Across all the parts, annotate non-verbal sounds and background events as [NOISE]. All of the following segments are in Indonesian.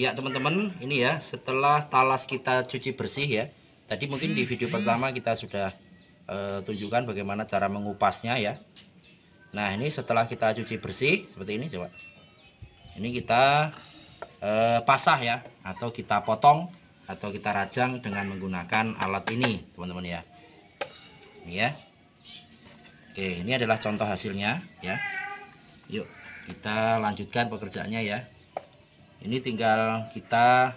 ya teman-teman ini ya setelah talas kita cuci bersih ya tadi mungkin di video pertama kita sudah uh, tunjukkan bagaimana cara mengupasnya ya nah ini setelah kita cuci bersih seperti ini coba ini kita uh, pasah ya atau kita potong atau kita rajang dengan menggunakan alat ini teman-teman ya ini ya Oke ini adalah contoh hasilnya ya yuk kita lanjutkan pekerjaannya ya ini tinggal kita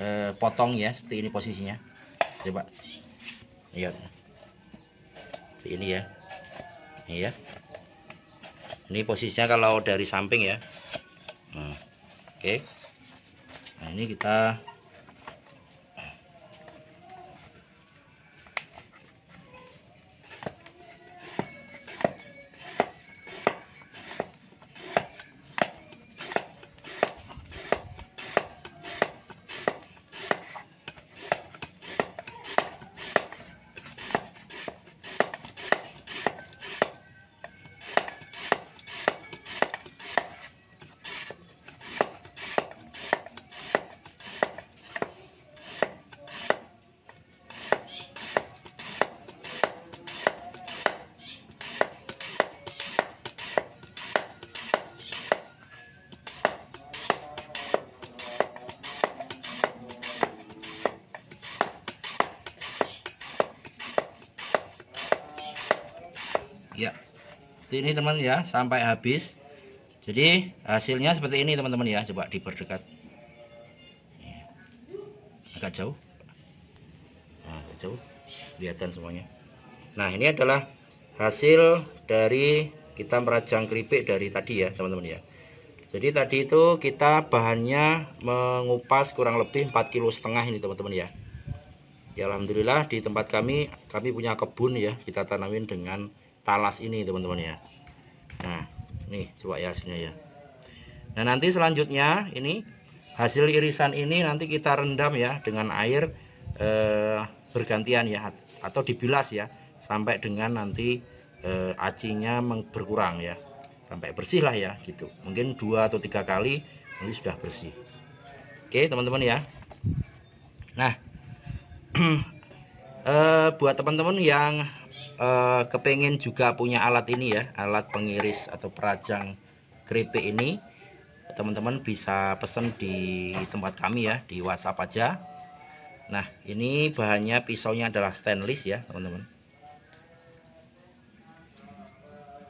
eh, potong ya seperti ini posisinya coba lihat seperti ini ya ini ya ini posisinya kalau dari samping ya nah, oke okay. nah ini kita ya ini teman ya sampai habis jadi hasilnya seperti ini teman-teman ya coba diperdekat agak jauh nah, jauh kelihatan semuanya nah ini adalah hasil dari kita merajang keripik dari tadi ya teman-teman ya jadi tadi itu kita bahannya mengupas kurang lebih 4 kilo setengah ini teman-teman ya ya Alhamdulillah di tempat kami kami punya kebun ya kita tanamin dengan talas ini teman-teman ya nah nih coba ya hasilnya ya nah nanti selanjutnya ini hasil irisan ini nanti kita rendam ya dengan air eh, bergantian ya atau dibilas ya sampai dengan nanti eh, acinya berkurang ya sampai bersih lah ya gitu mungkin dua atau tiga kali nanti sudah bersih oke teman-teman ya nah [CLEARS THROAT] eh, buat teman-teman yang eh, kepengen juga punya alat ini ya alat pengiris atau perajang keripik ini teman-teman bisa pesan di tempat kami ya di WhatsApp aja Nah ini bahannya pisaunya adalah stainless ya teman-teman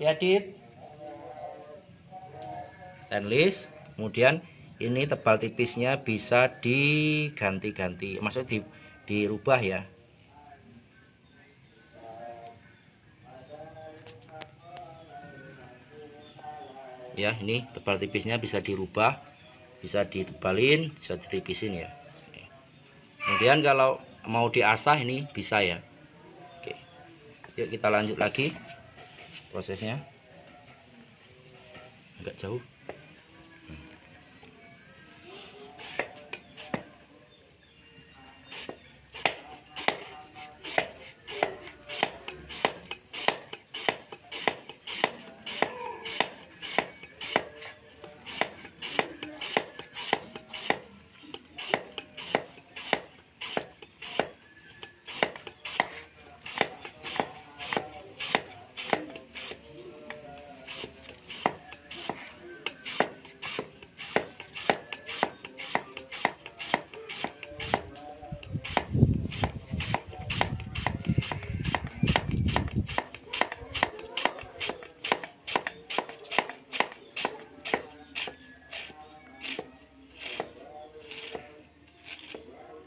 Diadit Stainless Kemudian ini tebal tipisnya bisa diganti-ganti Maksudnya di, dirubah ya ya ini tebal tipisnya bisa dirubah bisa ditebalin bisa ditipisin ya kemudian kalau mau diasah ini bisa ya Oke yuk kita lanjut lagi prosesnya agak jauh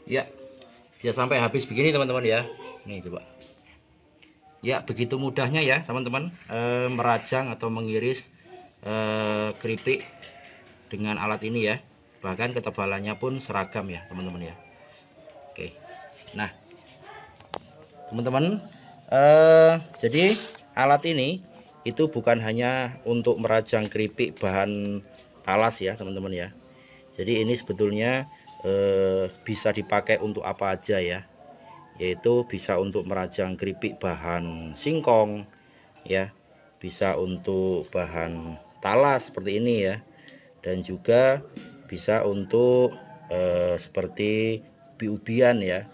ya ya sampai habis begini teman-teman ya nih coba ya begitu mudahnya ya teman-teman e, merajang atau mengiris e, keripik dengan alat ini ya bahkan ketebalannya pun seragam ya teman-teman ya oke nah teman-teman e, jadi alat ini itu bukan hanya untuk merajang keripik bahan alas ya teman-teman ya jadi ini sebetulnya eh, bisa dipakai untuk apa aja ya yaitu bisa untuk merajang keripik bahan singkong ya bisa untuk bahan talas seperti ini ya dan juga bisa untuk eh, seperti ubi-ubian ya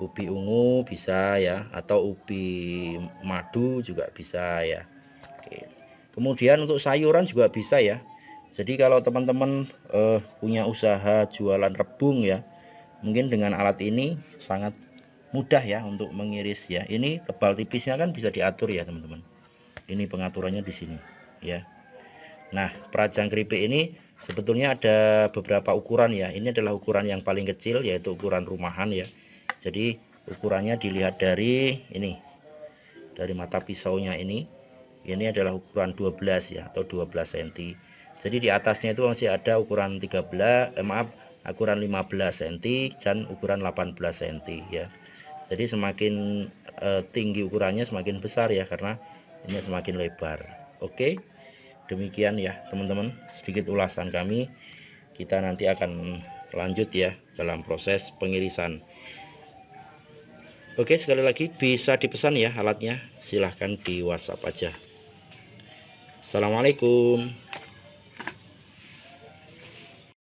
ubi ungu bisa ya atau ubi madu juga bisa ya Oke. kemudian untuk sayuran juga bisa ya jadi kalau teman-teman eh, punya usaha jualan rebung ya, mungkin dengan alat ini sangat mudah ya untuk mengiris ya. Ini tebal tipisnya kan bisa diatur ya teman-teman. Ini pengaturannya di sini ya. Nah perajang keripik ini sebetulnya ada beberapa ukuran ya. Ini adalah ukuran yang paling kecil yaitu ukuran rumahan ya. Jadi ukurannya dilihat dari ini dari mata pisaunya ini. Ini adalah ukuran 12 ya atau 12 cm jadi di atasnya itu masih ada ukuran 13 eh, maaf ukuran 15 cm dan ukuran 18 cm ya jadi semakin eh, tinggi ukurannya semakin besar ya karena ini semakin lebar oke demikian ya teman-teman sedikit ulasan kami kita nanti akan lanjut ya dalam proses pengirisan Oke sekali lagi bisa dipesan ya alatnya silahkan di whatsapp aja Assalamualaikum